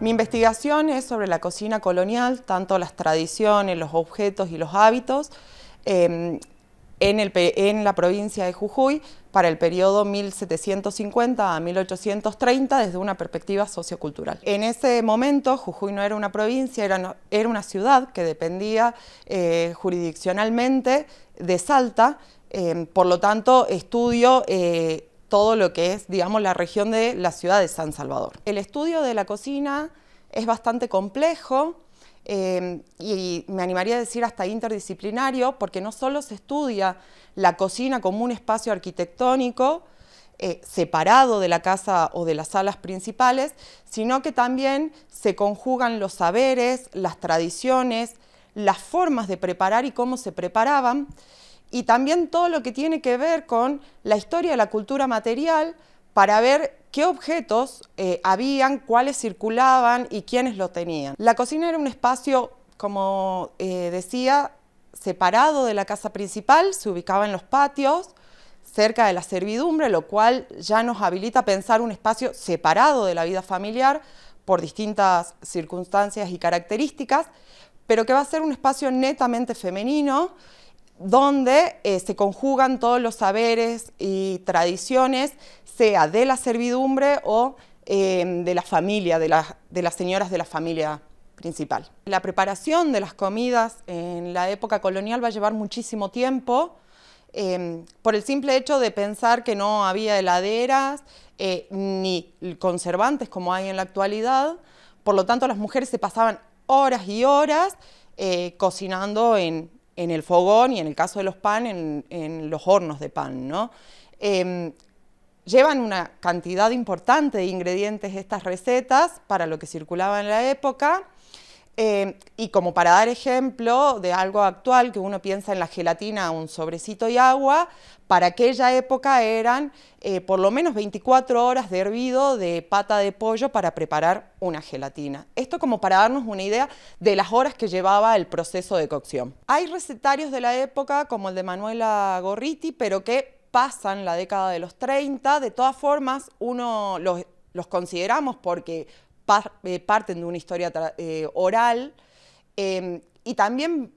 Mi investigación es sobre la cocina colonial, tanto las tradiciones, los objetos y los hábitos em, en, la provincia de Jujuy para el periodo 1750 a 1830 desde una perspectiva sociocultural. En ese momento Jujuy no era una provincia, era, una ciudad que dependía eh, jurisdiccionalmente de Salta, em, por lo tanto estudio eh, todo lo que es, digamos, la región de la ciudad de San Salvador. El estudio de la cocina es bastante complejo eh, y me animaría a decir hasta interdisciplinario, porque no solo se estudia la cocina como un espacio arquitectónico, eh, separado de la casa o de las salas principales, sino que también se conjugan los saberes, las tradiciones, las formas de preparar y cómo se preparaban y también todo lo que tiene que ver con la historia de la cultura material para ver qué objetos eh, habían, cuáles circulaban y quiénes lo tenían. La cocina era un espacio, como eh, decía, separado de la casa principal, se ubicaba en los patios, cerca de la servidumbre, lo cual ya nos habilita a pensar un espacio separado de la vida familiar por distintas circunstancias y características, pero que va a ser un espacio netamente femenino donde eh, se conjugan todos los saberes y tradiciones, sea de la servidumbre o eh, de la familia, de, las señoras de la familia principal. La preparación de las comidas en la época colonial va a llevar muchísimo tiempo, em, por el simple hecho de pensar que no había heladeras eh, ni conservantes como hay en la actualidad, por lo tanto las mujeres se pasaban horas y horas cocinando en, en el fogón y en el caso de los pan, en, los hornos de pan. ¿no? Em, llevan una cantidad importante de ingredientes estas recetas para lo que circulaba en la época eh, y como para dar ejemplo de algo actual, que uno piensa en la gelatina, un sobrecito y agua, para aquella época eran eh, por lo menos 24 horas de hervido de pata de pollo para preparar una gelatina. Esto como para darnos una idea de las horas que llevaba el proceso de cocción. Hay recetarios de la época, como el de Manuela Gorriti, pero que pasan la década de los 30. De todas formas, uno los consideramos porque eh, parten de una historia eh, oral em, y también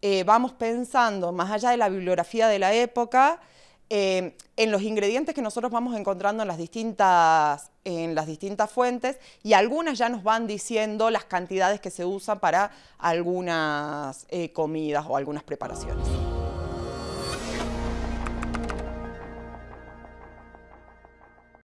eh, vamos pensando, más allá de la bibliografía de la época, em, en los ingredientes que nosotros vamos encontrando en las, distintas, en las distintas fuentes y algunas ya nos van diciendo las cantidades que se usan para algunas comidas o algunas preparaciones.